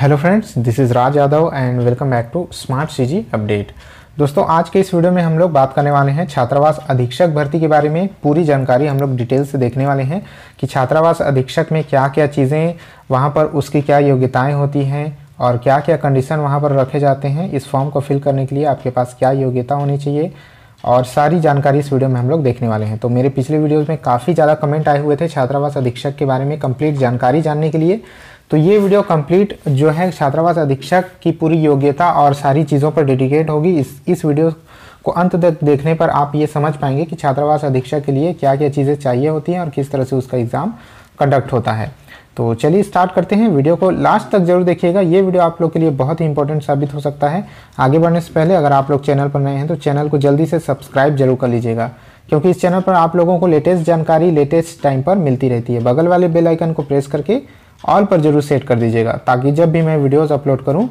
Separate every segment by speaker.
Speaker 1: hello friends this is Raj Yadav and welcome back to smart CG update दोस्तों आज के इस वीडियो में हम लोग बात करने वाले हैं छात्रावास अधीक्षक भर्ती के बारे में पूरी जानकारी हम लोग डिटेल से देखने वाले हैं कि छात्रावास अधीक्षक में क्या क्या चीज़ें वहाँ पर उसकी क्या योग्यताएँ होती हैं और क्या क्या कंडीशन वहाँ पर रखे जाते हैं इस फॉर्म को फिल करने के लिए आपके पास क्या योग्यता होनी चाहिए और सारी जानकारी इस वीडियो में हम लोग देखने वाले हैं तो मेरे पिछले वीडियोज़ में काफ़ी ज़्यादा कमेंट आए हुए थे छात्रावास अधीक्षक के बारे में कंप्लीट जानकारी जानने के लिए तो ये वीडियो कंप्लीट जो है छात्रावास अधीक्षक की पूरी योग्यता और सारी चीज़ों पर डेडिकेट होगी इस इस वीडियो को अंत तक देखने पर आप ये समझ पाएंगे कि छात्रावास अधीक्षक के लिए क्या क्या चीज़ें चाहिए होती हैं और किस तरह से उसका एग्ज़ाम कंडक्ट होता है तो चलिए स्टार्ट करते हैं वीडियो को लास्ट तक जरूर देखिएगा ये वीडियो आप लोग के लिए बहुत ही इंपॉर्टेंट साबित हो सकता है आगे बढ़ने से पहले अगर आप लोग चैनल पर नए हैं तो चैनल को जल्दी से सब्सक्राइब जरूर कर लीजिएगा क्योंकि इस चैनल पर आप लोगों को लेटेस्ट जानकारी लेटेस्ट टाइम पर मिलती रहती है बगल वाले बेलाइकन को प्रेस करके ऑल पर ज़रूर सेट कर दीजिएगा ताकि जब भी मैं वीडियोस अपलोड करूं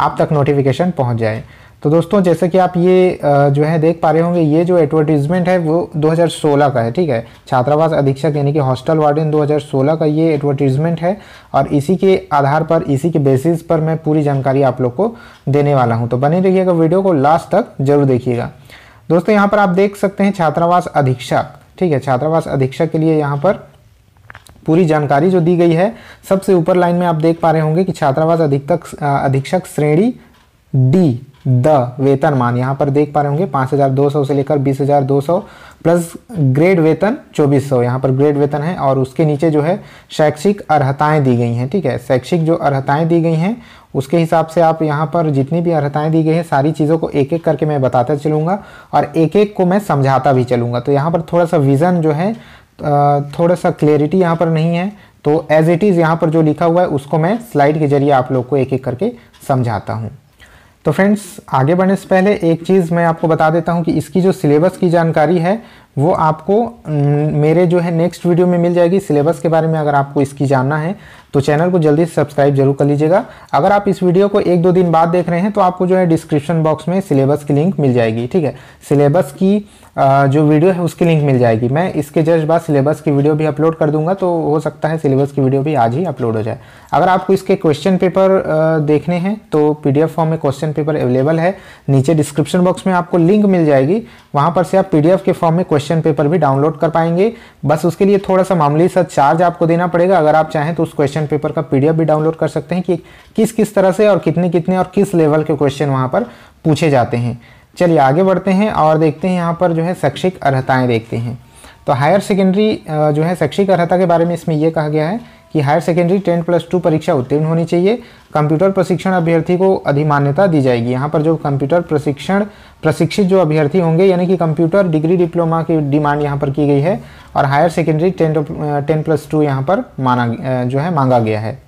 Speaker 1: आप तक नोटिफिकेशन पहुंच जाए तो दोस्तों जैसे कि आप ये जो है देख पा रहे होंगे ये जो एडवर्टीज़मेंट है वो 2016 का है ठीक है छात्रावास अधीक्षक यानी कि हॉस्टल वार्डन 2016 का ये एडवर्टीज़मेंट है और इसी के आधार पर इसी के बेसिस पर मैं पूरी जानकारी आप लोग को देने वाला हूँ तो बने रहिएगा वीडियो को लास्ट तक जरूर देखिएगा दोस्तों यहाँ पर आप देख सकते हैं छात्रावास अधीक्षक ठीक है छात्रावास अधीक्षक के लिए यहाँ पर पूरी जानकारी जो दी गई है सबसे ऊपर लाइन में आप देख पा रहे होंगे कि छात्रावास अधिकतक अधीक्षक श्रेणी डी द वेतनमान यहाँ पर देख पा रहे होंगे 5,200 से लेकर 20,200 प्लस ग्रेड वेतन 2400 यहाँ पर ग्रेड वेतन है और उसके नीचे जो है शैक्षिक अर्हताएं दी गई हैं ठीक है शैक्षिक जो अर्हताएं दी गई हैं उसके हिसाब से आप यहाँ पर जितनी भी अर्हताएं दी गई हैं सारी चीज़ों को एक एक करके मैं बताता चलूँगा और एक एक को मैं समझाता भी चलूँगा तो यहाँ पर थोड़ा सा विज़न जो है थोड़ा सा क्लियरिटी यहाँ पर नहीं है तो एज इट इज़ यहाँ पर जो लिखा हुआ है उसको मैं स्लाइड के जरिए आप लोग को एक एक करके समझाता हूँ तो फ्रेंड्स आगे बढ़ने से पहले एक चीज़ मैं आपको बता देता हूँ कि इसकी जो सिलेबस की जानकारी है वो आपको मेरे जो है नेक्स्ट वीडियो में मिल जाएगी सिलेबस के बारे में अगर आपको इसकी जानना है तो चैनल को जल्दी से सब्सक्राइब जरूर कर लीजिएगा अगर आप इस वीडियो को एक दो दिन बाद देख रहे हैं तो आपको जो है डिस्क्रिप्शन बॉक्स में सिलेबस की लिंक मिल जाएगी ठीक है सिलेबस की जो वीडियो है उसकी लिंक मिल जाएगी मैं इसके जस्ट बाद सिलेबस की वीडियो भी अपलोड कर दूंगा तो हो सकता है सिलेबस की वीडियो भी आज ही अपलोड हो जाए अगर आपको इसके क्वेश्चन पेपर देखने हैं तो पी फॉर्म में क्वेश्चन क्वेश्चन पेपर अवेलेबल है नीचे डिस्क्रिप्शन बॉक्स में आपको लिंक मिल जाएगी वहां पर से आप पीडीएफ के फॉर्म में क्वेश्चन पेपर भी डाउनलोड कर पाएंगे बस उसके लिए थोड़ा सा मामूली सा चार्ज आपको देना पड़ेगा अगर आप चाहें तो उस क्वेश्चन पेपर का पीडीएफ भी डाउनलोड कर सकते हैं कि किस किस तरह से और कितने कितने और किस लेवल के क्वेश्चन वहाँ पर पूछे जाते हैं चलिए आगे बढ़ते हैं और देखते हैं यहाँ पर जो है शैक्षिक अर्हताएँ देखते हैं तो हायर सेकेंडरी जो है शैक्षिक अर्हता के बारे में इसमें यह कहा गया है कि higher secondary ten plus two परीक्षा उत्तीर्ण होनी चाहिए कंप्यूटर प्रशिक्षण अभ्यर्थी को अधिमान्यता दी जाएगी यहाँ पर जो कंप्यूटर प्रशिक्षण प्रशिक्षित जो अभ्यर्थी होंगे यानी कि कंप्यूटर डिग्री डिप्लोमा की डिमांड यहाँ पर की गई है और higher secondary ten ten plus two यहाँ पर माना जो है मांगा गया है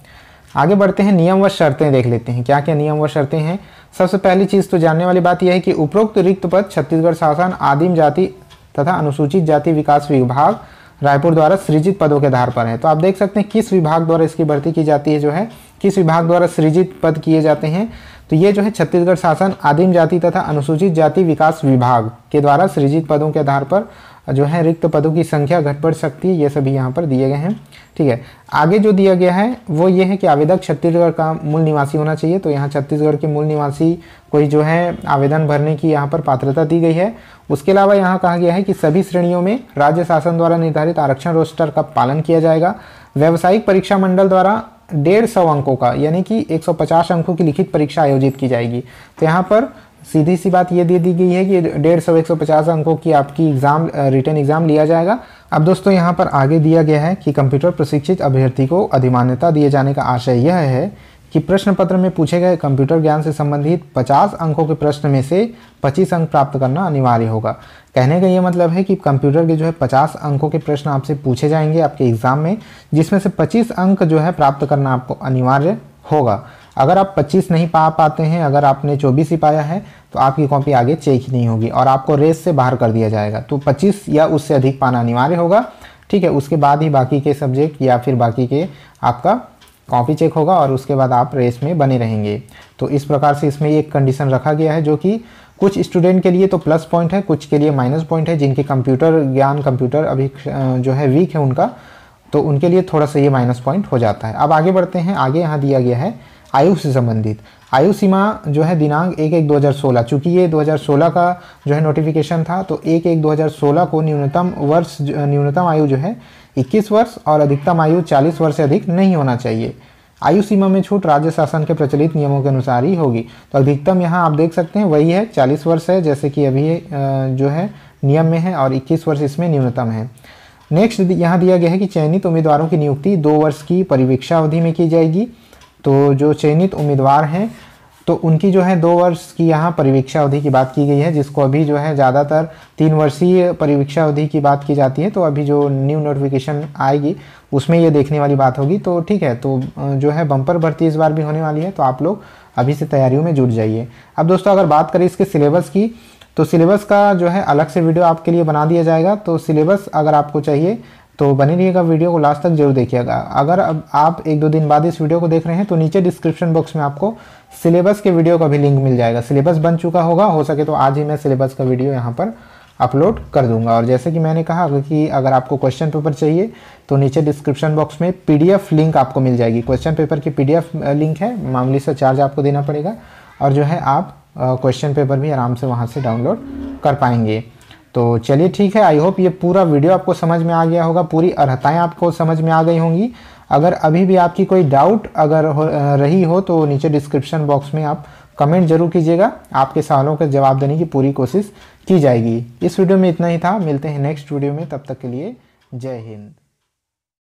Speaker 1: आगे बढ़ते हैं नियम व शर्तें देख लेते हैं क्या क्या नियम व शर्तें हैं सबसे पहली चीज़ तो जानने वाली बात यह है कि उपरोक्त रिक्त पद छत्तीसगढ़ शासन आदिम जाति तथा अनुसूचित जाति विकास विभाग रायपुर द्वारा सृजित पदों के आधार पर है तो आप देख सकते हैं किस विभाग द्वारा इसकी भर्ती की जाती है जो है किस विभाग द्वारा सृजित पद किए जाते हैं तो ये जो है छत्तीसगढ़ शासन आदिम जाति तथा अनुसूचित जाति विकास विभाग के द्वारा सृजित पदों के आधार पर जो है रिक्त पदों की संख्या घट बढ़ सकती है ये सभी यहाँ पर दिए गए हैं ठीक है आगे जो दिया गया है वो ये है कि आवेदक छत्तीसगढ़ का मूल निवासी होना चाहिए तो यहाँ छत्तीसगढ़ के मूल निवासी को जो है आवेदन भरने की यहाँ पर पात्रता दी गई है उसके अलावा यहाँ कहा गया है कि सभी श्रेणियों में राज्य शासन द्वारा निर्धारित आरक्षण रोस्टर का पालन किया जाएगा व्यावसायिक परीक्षा मंडल द्वारा डेढ़ सौ अंकों का यानी कि 150 अंकों की लिखित परीक्षा आयोजित की जाएगी तो यहाँ पर सीधी सी बात ये दे दी गई है कि डेढ़ सौ एक सौ पचास अंकों की आपकी एग्ज़ाम रिटर्न एग्ज़ाम लिया जाएगा अब दोस्तों यहाँ पर आगे दिया गया है कि कंप्यूटर प्रशिक्षित अभ्यर्थी को अधिमान्यता दिए जाने का आशय यह है कि प्रश्न पत्र में पूछे गए कंप्यूटर ज्ञान से संबंधित 50 अंकों के प्रश्न में से 25 अंक प्राप्त करना अनिवार्य होगा कहने का ये मतलब है कि कंप्यूटर के जो है 50 अंकों के प्रश्न आपसे पूछे जाएंगे आपके एग्ज़ाम में जिसमें से 25 अंक जो है प्राप्त करना आपको अनिवार्य होगा अगर आप 25 नहीं पा पाते हैं अगर आपने 24 ही पाया है तो आपकी कॉपी आगे चेक ही नहीं होगी और आपको रेस से बाहर कर दिया जाएगा तो 25 या उससे अधिक पाना अनिवार्य होगा ठीक है उसके बाद ही बाकी के सब्जेक्ट या फिर बाकी के आपका कॉपी चेक होगा और उसके बाद आप रेस में बने रहेंगे तो इस प्रकार से इसमें एक कंडीशन रखा गया है जो कि कुछ स्टूडेंट के लिए तो प्लस पॉइंट है कुछ के लिए माइनस पॉइंट है जिनके कंप्यूटर ज्ञान कंप्यूटर अभी जो है वीक है उनका तो उनके लिए थोड़ा सा ये माइनस पॉइंट हो जाता है अब आगे बढ़ते हैं आगे यहाँ दिया गया है आयु से संबंधित आयु सीमा जो है दिनांक एक एक 2016 चूँकि ये 2016 का जो है नोटिफिकेशन था तो एक एक 2016 को न्यूनतम वर्ष न्यूनतम आयु जो है 21 वर्ष और अधिकतम आयु 40 वर्ष से अधिक नहीं होना चाहिए आयु सीमा में छूट राज्य शासन के प्रचलित नियमों के अनुसार ही होगी तो अधिकतम यहाँ आप देख सकते हैं वही है चालीस वर्ष है जैसे कि अभी जो है नियम में है और इक्कीस वर्ष इसमें न्यूनतम है नेक्स्ट यहाँ दिया गया है कि चयनित उम्मीदवारों की नियुक्ति दो वर्ष की परिवीक्षा अवधि में की जाएगी तो जो चयनित उम्मीदवार हैं तो उनकी जो है दो वर्ष की यहाँ परिवीक्षा अवधि की बात की गई है जिसको अभी जो है ज़्यादातर तीन वर्षीय परिवीक्षा अवधि की बात की जाती है तो अभी जो न्यू नोटिफिकेशन आएगी उसमें ये देखने वाली बात होगी तो ठीक है तो जो है बम्पर भर्ती इस बार भी होने वाली है तो आप लोग अभी से तैयारियों में जुट जाइए अब दोस्तों अगर बात करें इसके सिलेबस की तो सिलेबस का जो है अलग से वीडियो आपके लिए बना दिया जाएगा तो सिलेबस अगर आपको चाहिए तो बने रहिएगा वीडियो को लास्ट तक जरूर देखिएगा अगर अब आप एक दो दिन बाद इस वीडियो को देख रहे हैं तो नीचे डिस्क्रिप्शन बॉक्स में आपको सिलेबस के वीडियो का भी लिंक मिल जाएगा सिलेबस बन चुका होगा हो सके तो आज ही मैं सिलेबस का वीडियो यहाँ पर अपलोड कर दूंगा और जैसे कि मैंने कहा कि अगर आपको क्वेश्चन पेपर चाहिए तो नीचे डिस्क्रिप्शन बॉक्स में पीडीएफ लिंक आपको मिल जाएगी क्वेश्चन पेपर की पीडीएफ लिंक है मामूली से चार्ज आपको देना पड़ेगा और जो है आप क्वेश्चन पेपर भी आराम से वहाँ से डाउनलोड कर पाएंगे तो चलिए ठीक है आई होप ये पूरा वीडियो आपको समझ में आ गया होगा पूरी अर्हताएँ आपको समझ में आ गई होंगी अगर अभी भी आपकी कोई डाउट अगर हो, रही हो तो नीचे डिस्क्रिप्शन बॉक्स में आप कमेंट जरूर कीजिएगा आपके सवालों का जवाब देने की पूरी कोशिश की जाएगी इस वीडियो में इतना ही था मिलते हैं नेक्स्ट वीडियो में तब तक के लिए जय हिंद